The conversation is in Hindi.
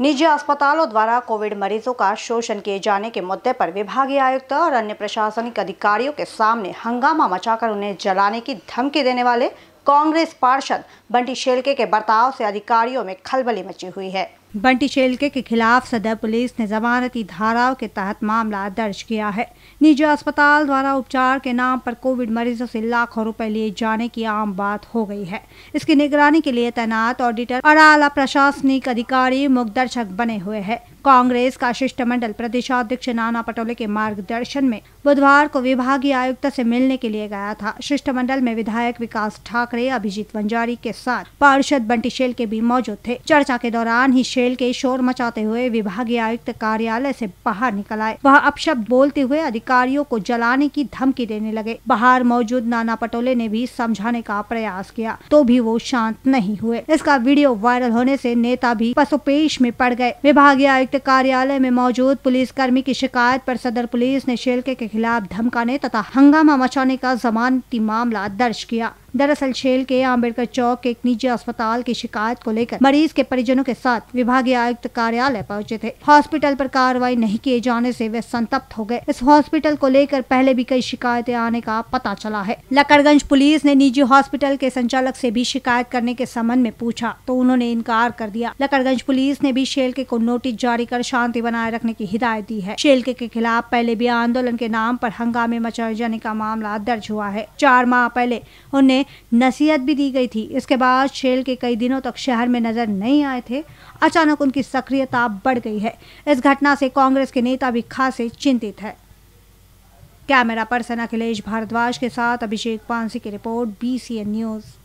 निजी अस्पतालों द्वारा कोविड मरीजों का शोषण किए जाने के मुद्दे पर विभागीय आयुक्त और अन्य प्रशासनिक अधिकारियों के सामने हंगामा मचाकर उन्हें जलाने की धमकी देने वाले कांग्रेस पार्षद बंटी शेलके के बर्ताव से अधिकारियों में खलबली मची हुई है बंटी शेलके के खिलाफ सदर पुलिस ने जमानती धाराओं के तहत मामला दर्ज किया है निजी अस्पताल द्वारा उपचार के नाम पर कोविड मरीजों से लाखों रुपए लिए जाने की आम बात हो गई है इसकी निगरानी के लिए तैनात ऑडिटर और आला प्रशासनिक अधिकारी मुखदर्शक बने हुए हैं कांग्रेस का शिष्टमंडल प्रदेशाध्यक्ष नाना पटोले के मार्गदर्शन में बुधवार को विभागीय आयुक्त से मिलने के लिए गया था शिष्टमंडल में विधायक विकास ठाकरे अभिजीत वंजारी के साथ पार्षद बंटी शेल के भी मौजूद थे चर्चा के दौरान ही शेल जेल के शोर मचाते हुए विभागीय आयुक्त कार्यालय से बाहर निकल आए वह अपशब्द बोलते हुए अधिकारियों को जलाने की धमकी देने लगे बाहर मौजूद नाना पटोले ने भी समझाने का प्रयास किया तो भी वो शांत नहीं हुए इसका वीडियो वायरल होने से नेता भी पशुपेश में पड़ गए विभागीय आयुक्त कार्यालय में मौजूद पुलिस कर्मी की शिकायत पर सदर पुलिस ने शेलके के खिलाफ धमकाने तथा हंगामा मचाने का जमानती मामला दर्ज किया दरअसल शेल के आम्बेडकर चौक के एक निजी अस्पताल की शिकायत को लेकर मरीज के परिजनों के साथ विभागीय आयुक्त कार्यालय पहुंचे थे हॉस्पिटल पर कार्रवाई नहीं किए जाने से वे संतप्त हो गए इस हॉस्पिटल को लेकर पहले भी कई शिकायतें आने का पता चला है लकड़गंज पुलिस ने निजी हॉस्पिटल के संचालक ऐसी भी शिकायत करने के संबंध में पूछा तो उन्होंने इनकार कर दिया लकड़गंज पुलिस ने भी शेल के को नोटिस जारी कर शांति बनाए रखने की हिदायत दी है शेल के, के खिलाफ पहले भी आंदोलन के नाम पर हंगामे मचाए जाने का मामला दर्ज हुआ है चार माह पहले उन्हें में नसीहत भी दी गई थी इसके बाद शेल के कई दिनों तक शहर में नजर नहीं आए थे अचानक उनकी सक्रियता बढ़ गई है इस घटना से कांग्रेस के नेता भी खासे चिंतित है कैमरा पर्सन अखिलेश भारद्वाज के साथ अभिषेक पांसी की रिपोर्ट बीसीएन न्यूज़